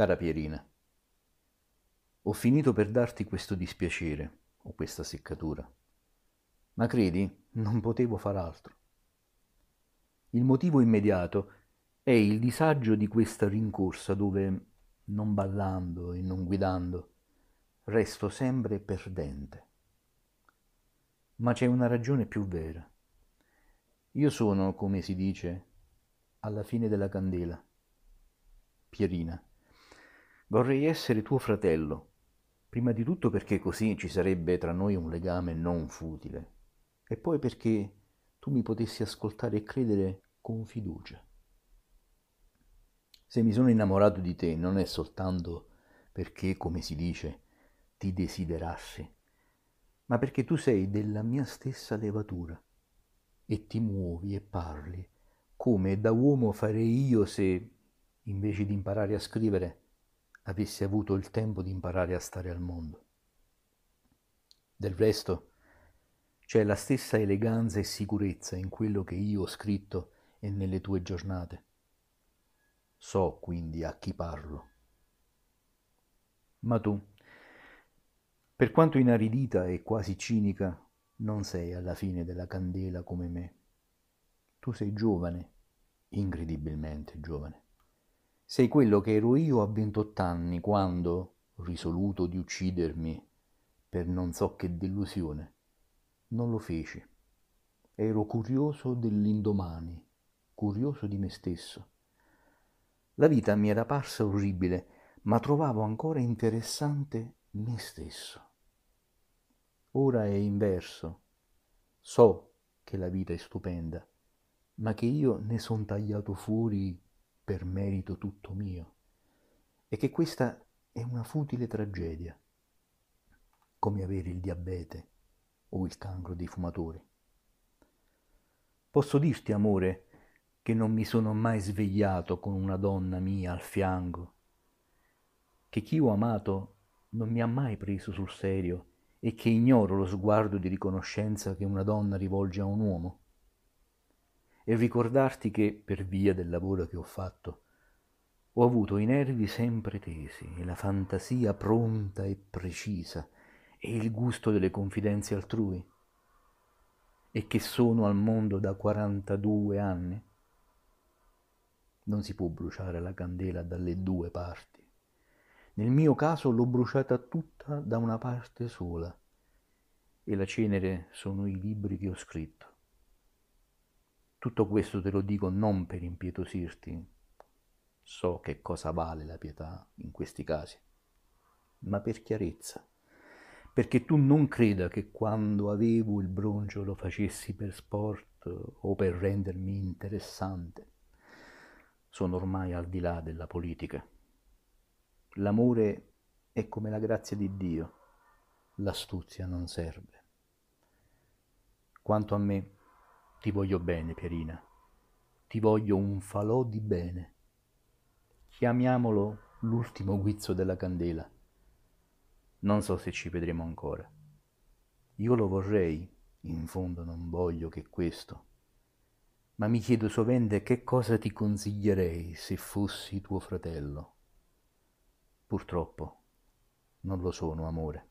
Cara Pierina, ho finito per darti questo dispiacere o questa seccatura, ma credi, non potevo far altro. Il motivo immediato è il disagio di questa rincorsa dove, non ballando e non guidando, resto sempre perdente. Ma c'è una ragione più vera. Io sono, come si dice, alla fine della candela. Pierina. Vorrei essere tuo fratello, prima di tutto perché così ci sarebbe tra noi un legame non futile, e poi perché tu mi potessi ascoltare e credere con fiducia. Se mi sono innamorato di te non è soltanto perché, come si dice, ti desiderassi, ma perché tu sei della mia stessa levatura e ti muovi e parli come da uomo farei io se, invece di imparare a scrivere, avessi avuto il tempo di imparare a stare al mondo. Del resto, c'è la stessa eleganza e sicurezza in quello che io ho scritto e nelle tue giornate. So quindi a chi parlo. Ma tu, per quanto inaridita e quasi cinica, non sei alla fine della candela come me. Tu sei giovane, incredibilmente giovane. Sei quello che ero io a 28 anni quando, risoluto di uccidermi per non so che delusione, non lo feci. Ero curioso dell'indomani, curioso di me stesso. La vita mi era parsa orribile, ma trovavo ancora interessante me stesso. Ora è inverso. So che la vita è stupenda, ma che io ne sono tagliato fuori per merito tutto mio, e che questa è una futile tragedia, come avere il diabete o il cancro dei fumatori. Posso dirti, amore, che non mi sono mai svegliato con una donna mia al fianco, che chi ho amato non mi ha mai preso sul serio e che ignoro lo sguardo di riconoscenza che una donna rivolge a un uomo e ricordarti che, per via del lavoro che ho fatto, ho avuto i nervi sempre tesi e la fantasia pronta e precisa e il gusto delle confidenze altrui e che sono al mondo da 42 anni? Non si può bruciare la candela dalle due parti. Nel mio caso l'ho bruciata tutta da una parte sola e la cenere sono i libri che ho scritto. Tutto questo te lo dico non per impietosirti, so che cosa vale la pietà in questi casi, ma per chiarezza, perché tu non creda che quando avevo il broncio lo facessi per sport o per rendermi interessante. Sono ormai al di là della politica. L'amore è come la grazia di Dio, l'astuzia non serve. Quanto a me, ti voglio bene, Pierina. Ti voglio un falò di bene. Chiamiamolo l'ultimo guizzo della candela. Non so se ci vedremo ancora. Io lo vorrei, in fondo non voglio che questo. Ma mi chiedo sovente che cosa ti consiglierei se fossi tuo fratello. Purtroppo non lo sono, amore.